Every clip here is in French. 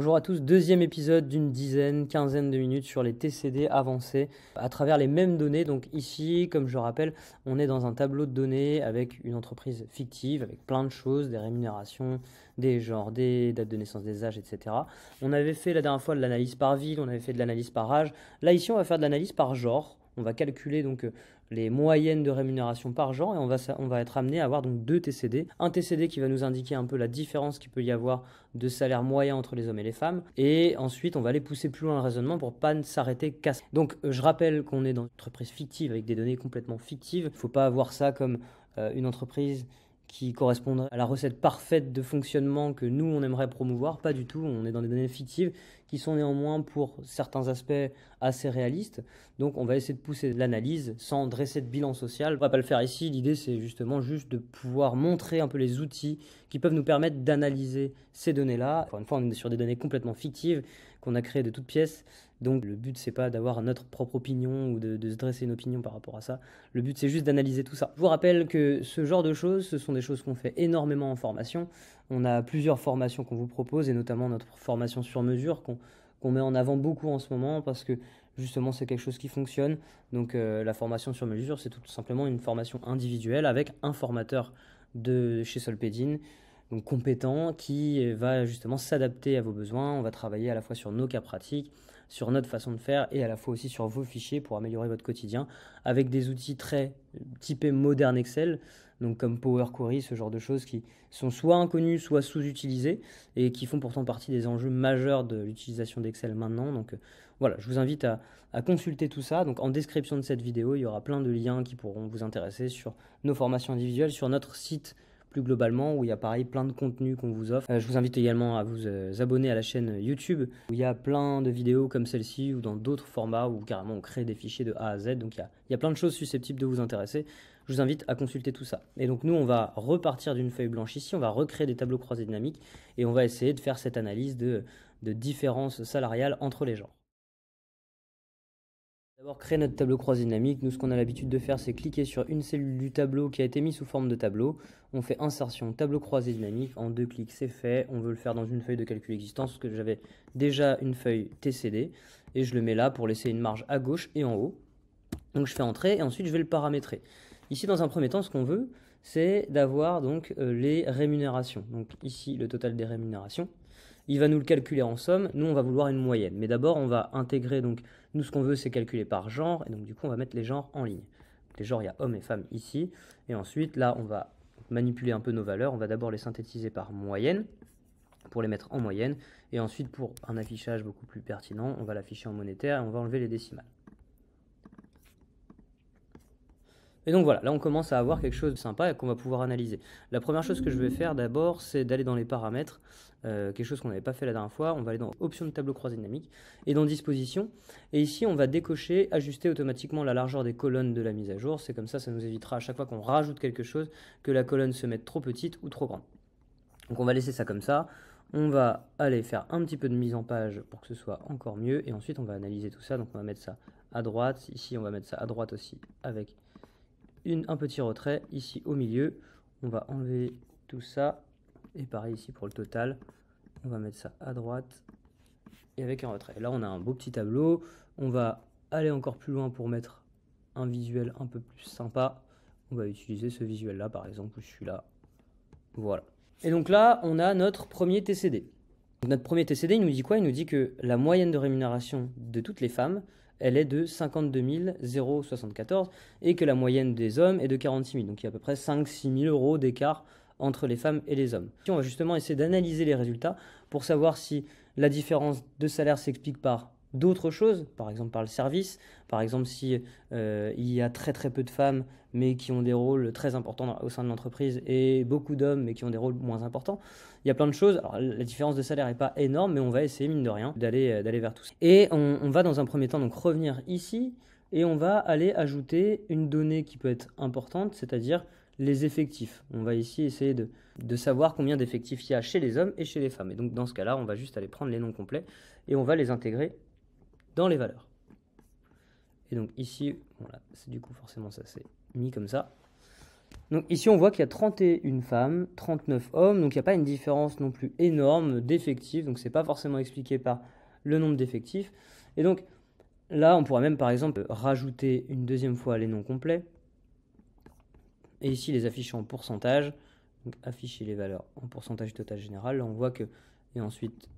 Bonjour à tous, deuxième épisode d'une dizaine, quinzaine de minutes sur les TCD avancés à travers les mêmes données. Donc ici, comme je rappelle, on est dans un tableau de données avec une entreprise fictive, avec plein de choses, des rémunérations, des genres, des dates de naissance, des âges, etc. On avait fait la dernière fois de l'analyse par ville, on avait fait de l'analyse par âge. Là ici, on va faire de l'analyse par genre. On va calculer donc euh, les moyennes de rémunération par genre et on va, on va être amené à avoir donc deux TCD. Un TCD qui va nous indiquer un peu la différence qu'il peut y avoir de salaire moyen entre les hommes et les femmes et ensuite on va aller pousser plus loin le raisonnement pour pas ne s'arrêter qu'à ça. Donc euh, je rappelle qu'on est dans une entreprise fictive avec des données complètement fictives. Il faut pas avoir ça comme euh, une entreprise qui correspondrait à la recette parfaite de fonctionnement que nous, on aimerait promouvoir. Pas du tout, on est dans des données fictives qui sont néanmoins pour certains aspects assez réalistes. Donc on va essayer de pousser l'analyse sans dresser de bilan social. On va pas le faire ici, l'idée c'est justement juste de pouvoir montrer un peu les outils qui peuvent nous permettre d'analyser ces données-là. Encore une fois, on est sur des données complètement fictives qu'on a créées de toutes pièces donc le but c'est pas d'avoir notre propre opinion ou de, se dresser une opinion par rapport à ça. Le but c'est juste d'analyser tout ça. Je vous rappelle que ce genre de choses, ce sont des choses qu'on fait énormément en formation. On a plusieurs formations qu'on vous propose et notamment notre formation sur mesure qu'on met en avant beaucoup en ce moment parce que justement c'est quelque chose qui fonctionne. Donc euh, la formation sur mesure c'est tout simplement une formation individuelle avec un formateur de chez Solpedine donc compétent, qui va justement s'adapter à vos besoins. On va travailler à la fois sur nos cas pratiques, sur notre façon de faire et à la fois aussi sur vos fichiers pour améliorer votre quotidien avec des outils très euh, typés moderne Excel, donc comme Power Query, ce genre de choses qui sont soit inconnues, soit sous-utilisées et qui font pourtant partie des enjeux majeurs de l'utilisation d'Excel maintenant. Donc euh, voilà, je vous invite à, à, consulter tout ça. Donc en description de cette vidéo, il y aura plein de liens qui pourront vous intéresser sur nos formations individuelles, sur notre site plus globalement, où il y a pareil plein de contenus qu'on vous offre. Euh, je vous invite également à vous euh, abonner à la chaîne YouTube, où il y a plein de vidéos comme celle-ci, ou dans d'autres formats, où carrément on crée des fichiers de A à Z, donc il y a, plein de choses susceptibles de vous intéresser je vous invite à consulter tout ça. Et donc nous, on va repartir d'une feuille blanche ici, on va recréer des tableaux croisés dynamiques et on va essayer de faire cette analyse de, de différences salariales entre les genres. D'abord, créer notre tableau croisé dynamique. Nous, ce qu'on a l'habitude de faire, c'est cliquer sur une cellule du tableau qui a été mise sous forme de tableau. On fait insertion tableau croisé dynamique. En deux clics, c'est fait. On veut le faire dans une feuille de calcul existante parce que j'avais déjà une feuille TCD. Et je le mets là pour laisser une marge à gauche et en haut. Donc, je fais entrer et ensuite, je vais le paramétrer. Ici, dans un premier temps, ce qu'on veut, c'est d'avoir donc euh, les rémunérations. Donc ici, le total des rémunérations. Il va nous le calculer en somme. Nous, on va vouloir une moyenne. Mais d'abord, on va intégrer donc nous, ce qu'on veut, c'est calculer par genre, et donc du coup, on va mettre les genres en ligne. Les genres, il y a hommes et femmes ici, et ensuite, là, on va manipuler un peu nos valeurs. On va d'abord les synthétiser par moyenne, pour les mettre en moyenne, et ensuite, pour un affichage beaucoup plus pertinent, on va l'afficher en monétaire, et on va enlever les décimales. Et donc voilà, là on commence à avoir quelque chose de sympa et qu'on va pouvoir analyser. La première chose que je vais faire d'abord, c'est d'aller dans les paramètres euh, quelque chose qu'on n'avait pas fait la dernière fois. On va aller dans Options de tableau croisé dynamique et dans Disposition. Et ici, on va décocher ajuster automatiquement la largeur des colonnes de la mise à jour. C'est comme ça, ça nous évitera à chaque fois qu'on rajoute quelque chose que la colonne se mette trop petite ou trop grande. Donc on va laisser ça comme ça. On va aller faire un petit peu de mise en page pour que ce soit encore mieux. Et ensuite, on va analyser tout ça. Donc on va mettre ça à droite. Ici, on va mettre ça à droite aussi avec un petit retrait. Ici, au milieu, on va enlever tout ça et pareil ici pour le total, on va mettre ça à droite et avec un retrait. Là, on a un beau petit tableau. On va aller encore plus loin pour mettre un visuel un peu plus sympa. On va utiliser ce visuel-là, par exemple, je celui-là. Voilà. Et donc là, on a notre premier TCD. notre premier TCD, il nous dit quoi Il nous dit que la moyenne de rémunération de toutes les femmes, elle est de 52 074 et que la moyenne des hommes est de 46 000. Donc il y a à peu près 5-6 000 euros d'écart entre les femmes et les hommes. On va justement essayer d'analyser les résultats pour savoir si la différence de salaire s'explique par d'autres choses, par exemple par le service, par exemple si euh, il y a très très peu de femmes mais qui ont des rôles très importants au sein de l'entreprise et beaucoup d'hommes mais qui ont des rôles moins importants. Il y a plein de choses. la différence de salaire n'est pas énorme mais on va essayer mine de rien d'aller euh, d'aller vers tout ça. Et on, on, va dans un premier temps donc revenir ici et on va aller ajouter une donnée qui peut être importante, c'est-à-dire les effectifs. On va ici essayer de, savoir combien d'effectifs il y a chez les hommes et chez les femmes. Et donc dans ce cas-là, on va juste aller prendre les noms complets et on va les intégrer dans les valeurs. Et donc ici, voilà, c'est du coup forcément ça s'est mis comme ça. Donc ici on voit qu'il y a 31 femmes, 39 hommes, donc il n'y a pas une différence non plus énorme d'effectifs, donc ce n'est pas forcément expliqué par le nombre d'effectifs. Et donc là on pourrait même par exemple rajouter une deuxième fois les noms complets, et ici les afficher en pourcentage. Donc afficher les valeurs en pourcentage total général. Là, on voit que, et ensuite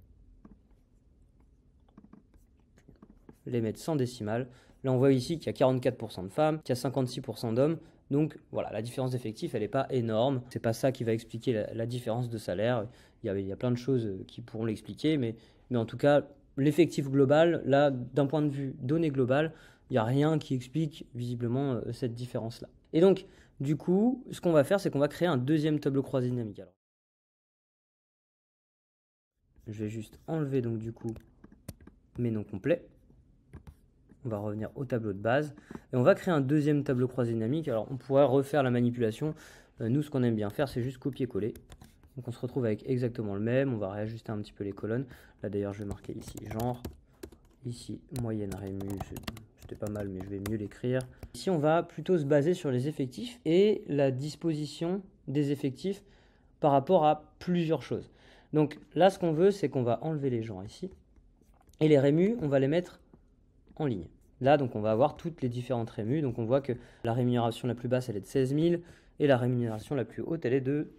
les mettre sans décimale. Là, on voit ici qu'il y a 44% de femmes, qu'il y a 56% d'hommes. Donc voilà, la différence d'effectif, elle n'est pas énorme. Ce n'est pas ça qui va expliquer la, différence de salaire. Il y, a, il y, plein de choses euh, qui pourront l'expliquer, mais, mais en tout cas, l'effectif global, là, d'un point de vue données globales, il n'y a rien qui explique visiblement euh, cette différence-là. Et donc, du coup, ce qu'on va faire, c'est qu'on va créer un deuxième tableau croisé dynamique. je vais juste enlever donc du coup mes noms complets. On va revenir au tableau de base et on va créer un deuxième tableau croisé dynamique. Alors on pourrait refaire la manipulation. Euh, nous, ce qu'on aime bien faire, c'est juste copier-coller. Donc on se retrouve avec exactement le même. On va réajuster un petit peu les colonnes. Là d'ailleurs, je vais marquer ici genre, ici moyenne rémunération pas mal, mais je vais mieux l'écrire. Ici, on va plutôt se baser sur les effectifs et la disposition des effectifs par rapport à plusieurs choses. Donc là, ce qu'on veut, c'est qu'on va enlever les gens ici. Et les rémus, on va les mettre en ligne. Là, donc, on va avoir toutes les différentes rémus. Donc, on voit que la rémunération la plus basse, elle est de 16 000. Et la rémunération la plus haute, elle est de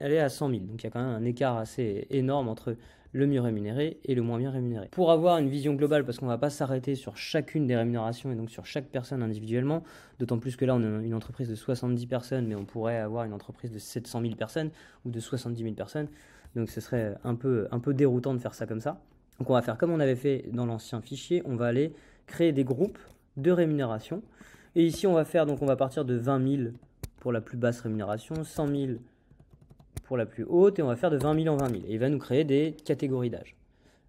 elle est à 100 000. Donc il y a quand même un écart assez énorme entre le mieux rémunéré et le moins bien rémunéré. Pour avoir une vision globale, parce qu'on ne va pas s'arrêter sur chacune des rémunérations et donc sur chaque personne individuellement, d'autant plus que là on a une entreprise de 70 personnes, mais on pourrait avoir une entreprise de 700 000 personnes ou de 70 000 personnes, donc ce serait un peu, un peu déroutant de faire ça comme ça. Donc on va faire comme on avait fait dans l'ancien fichier, on va aller créer des groupes de rémunération. Et ici on va faire, donc on va partir de 20 000 pour la plus basse rémunération, 100 000 pour la plus haute et on va faire de 20 000 en 20 000. Et il va nous créer des catégories d'âge.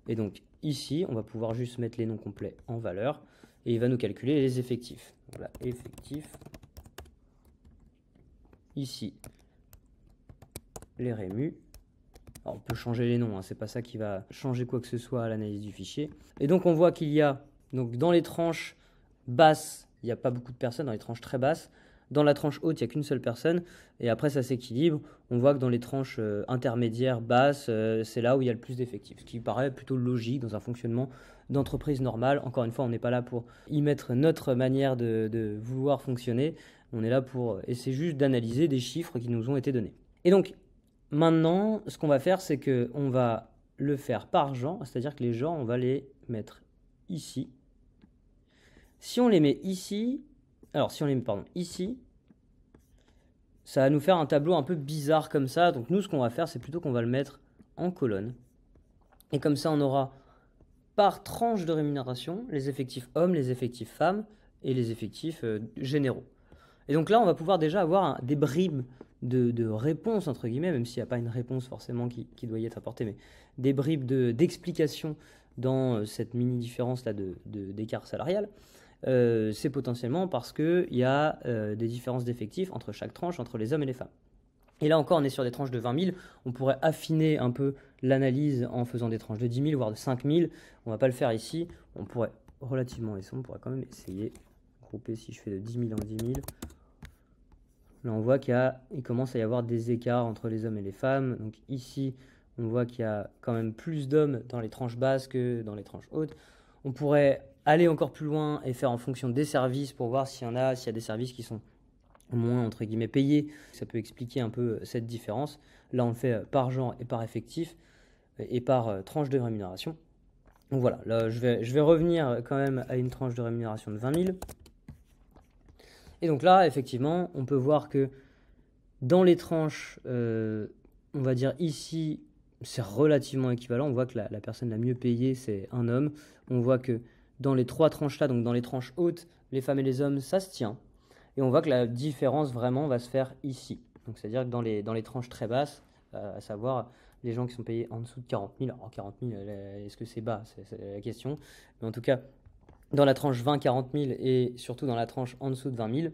Et donc ici, on va pouvoir juste mettre les noms complets en valeur et il va nous calculer les effectifs. Voilà, effectifs. Ici, les rémus. on peut changer les noms, hein. c'est pas ça qui va changer quoi que ce soit à l'analyse du fichier. Et donc on voit qu'il y a, donc dans les tranches basses, il n'y a pas beaucoup de personnes, dans les tranches très basses, dans la tranche haute, il n'y a qu'une seule personne. Et après, ça s'équilibre. On voit que dans les tranches euh, intermédiaires, basses, euh, c'est là où il y a le plus d'effectifs. Ce qui paraît plutôt logique dans un fonctionnement d'entreprise normale. Encore une fois, on n'est pas là pour y mettre notre manière de, de vouloir fonctionner. On est là pour essayer juste d'analyser des chiffres qui nous ont été donnés. Et donc, maintenant, ce qu'on va faire, c'est qu'on va le faire par genre. C'est-à-dire que les genres, on va les mettre ici. Si on les met ici, alors si on les met ici, ça va nous faire un tableau un peu bizarre comme ça. Donc nous, ce qu'on va faire, c'est plutôt qu'on va le mettre en colonne. Et comme ça, on aura par tranche de rémunération les effectifs hommes, les effectifs femmes et les effectifs euh, généraux. Et donc là, on va pouvoir déjà avoir des bribes de, de réponses, entre guillemets, même s'il n'y a pas une réponse forcément qui, doit y être apportée, mais des bribes d'explications dans euh, cette mini différence là d'écart de, salarial. Euh, c'est potentiellement parce qu'il y a euh, des différences d'effectifs entre chaque tranche, entre les hommes et les femmes. Et là encore, on est sur des tranches de 20 000. On pourrait affiner un peu l'analyse en faisant des tranches de 10 000, voire de 5 000. On ne va pas le faire ici. On pourrait relativement laisser, on pourrait quand même essayer grouper si je fais de 10 000 en 10 000. Là, on voit qu'il commence à y avoir des écarts entre les hommes et les femmes. Donc ici, on voit qu'il y a quand même plus d'hommes dans les tranches basses que dans les tranches hautes. On pourrait aller encore plus loin et faire en fonction des services pour voir s'il y en a, s'il y a des services qui sont moins entre guillemets payés. Ça peut expliquer un peu euh, cette différence. Là, on le fait euh, par genre et par effectif euh, et par tranche de rémunération. Donc voilà, là je vais, je vais revenir quand même à une tranche de rémunération de 20 000. Et donc là, effectivement, on peut voir que dans les tranches, on va dire ici, c'est relativement équivalent. On voit que la personne la mieux payée, c'est un homme. On voit que dans les trois tranches là, donc dans les tranches hautes, les femmes et les hommes, ça se tient. Et on voit que la différence vraiment va se faire ici. Donc c'est-à-dire que dans les, dans les tranches très basses, euh, à savoir les gens qui sont payés en dessous de 40 000, alors 40 000, euh, est-ce que c'est bas C'est la question. Mais en tout cas, dans la tranche 20-40 000 et surtout dans la tranche en dessous de 20 000,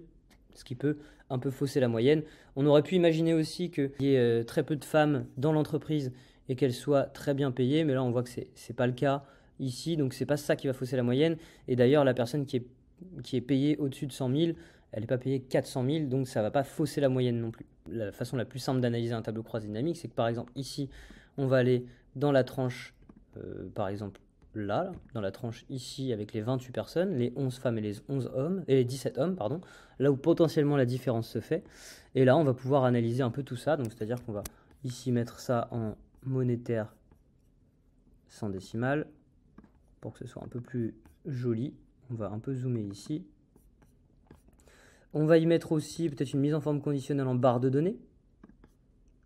ce qui peut un peu fausser la moyenne. On aurait pu imaginer aussi euh, qu'il y ait très peu de femmes dans l'entreprise et qu'elles soient très bien payées, mais là on voit que c'est n'est pas le cas ici, donc c'est pas ça qui va fausser la moyenne. Et d'ailleurs, la personne qui est, qui est payée au-dessus de 100 000, elle n'est pas payée 400 000, donc ça va pas fausser la moyenne non plus. La façon la plus simple d'analyser un tableau croisé dynamique, c'est que par exemple ici, on va aller dans la tranche, euh, par exemple là, dans la tranche ici, avec les 28 personnes, les 11 femmes et les 11 hommes, et les 17 hommes, pardon, là où potentiellement la différence se fait. Et là, on va pouvoir analyser un peu tout ça, donc c'est-à-dire qu'on va ici mettre ça en monétaire sans décimale, pour que ce soit un peu plus joli. On va un peu zoomer ici. On va y mettre aussi peut-être une mise en forme conditionnelle en barre de données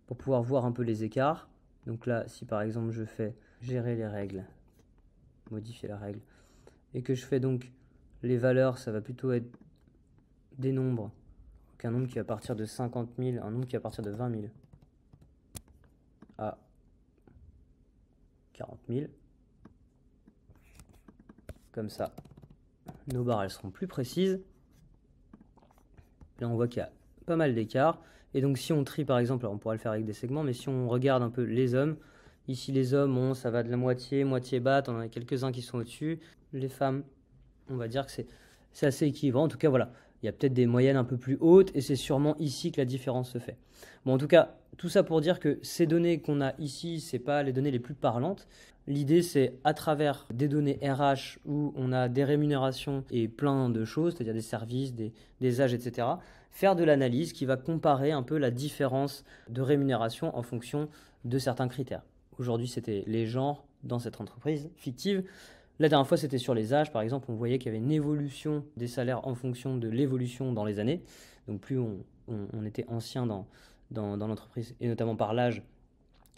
pour pouvoir voir un peu les écarts. Donc là, si par exemple je fais gérer les règles, modifier la règle, et que je fais donc les valeurs, ça va plutôt être des nombres. Donc un nombre qui va partir de 50 000, un nombre qui va partir de 20 000 à 40 000. Comme ça, nos barres, elles seront plus précises. Là, on voit qu'il y a pas mal d'écart. Et donc, si on trie, par exemple, on pourra le faire avec des segments, mais si on regarde un peu les hommes, ici, les hommes, on, ça va de la moitié, moitié bas, on en a quelques-uns qui sont au-dessus. Les femmes, on va dire que c'est assez équivalent. En tout cas, voilà, il y a peut-être des moyennes un peu plus hautes, et c'est sûrement ici que la différence se fait. Bon, en tout cas, tout ça pour dire que ces données qu'on a ici, c'est pas les données les plus parlantes. L'idée, c'est à travers des données RH où on a des rémunérations et plein de choses, c'est-à-dire des services, des, âges, etc., faire de l'analyse qui va comparer un peu la différence de rémunération en fonction de certains critères. Aujourd'hui, c'était les genres dans cette entreprise fictive. La dernière fois, c'était sur les âges. Par exemple, on voyait qu'il y avait une évolution des salaires en fonction de l'évolution dans les années. Donc plus on, était ancien dans, dans, l'entreprise, et notamment par l'âge,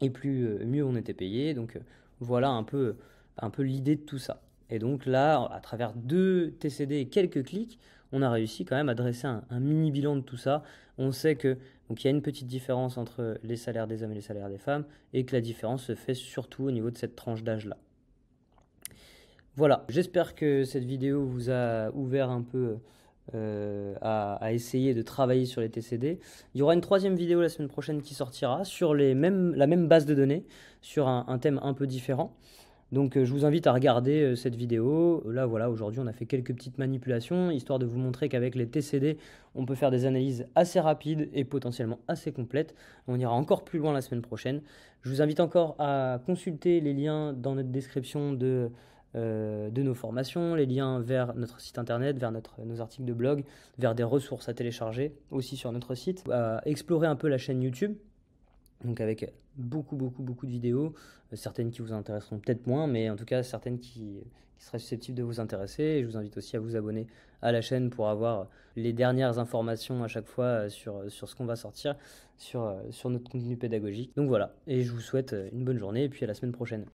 et plus euh, mieux on était payé. Donc euh, voilà un peu, un peu l'idée de tout ça. Et donc là, à travers deux TCD et quelques clics, on a réussi quand même à dresser un, mini bilan de tout ça. On sait que donc il y a une petite différence entre les salaires des hommes et les salaires des femmes, et que la différence se fait surtout au niveau de cette tranche d'âge là. Voilà, j'espère que cette vidéo vous a ouvert un peu euh, à, essayer de travailler sur les TCD. Il y aura une troisième vidéo la semaine prochaine qui sortira sur les mêmes, la même base de données, sur un, thème un peu différent. Donc euh, je vous invite à regarder euh, cette vidéo. Là voilà, aujourd'hui on a fait quelques petites manipulations, histoire de vous montrer qu'avec les TCD, on peut faire des analyses assez rapides et potentiellement assez complètes. On ira encore plus loin la semaine prochaine. Je vous invite encore à consulter les liens dans notre description de euh, de nos formations, les liens vers notre site internet, vers nos articles de blog, vers des ressources à télécharger aussi sur notre site, à explorer un peu la chaîne YouTube, donc avec beaucoup, beaucoup, beaucoup de vidéos, euh, certaines qui vous intéresseront peut-être moins, mais en tout cas certaines qui, qui, seraient susceptibles de vous intéresser. Et je vous invite aussi à vous abonner à la chaîne pour avoir les dernières informations à chaque fois euh, sur, sur ce qu'on va sortir, sur, sur notre contenu pédagogique. Donc voilà, et je vous souhaite une bonne journée et puis à la semaine prochaine.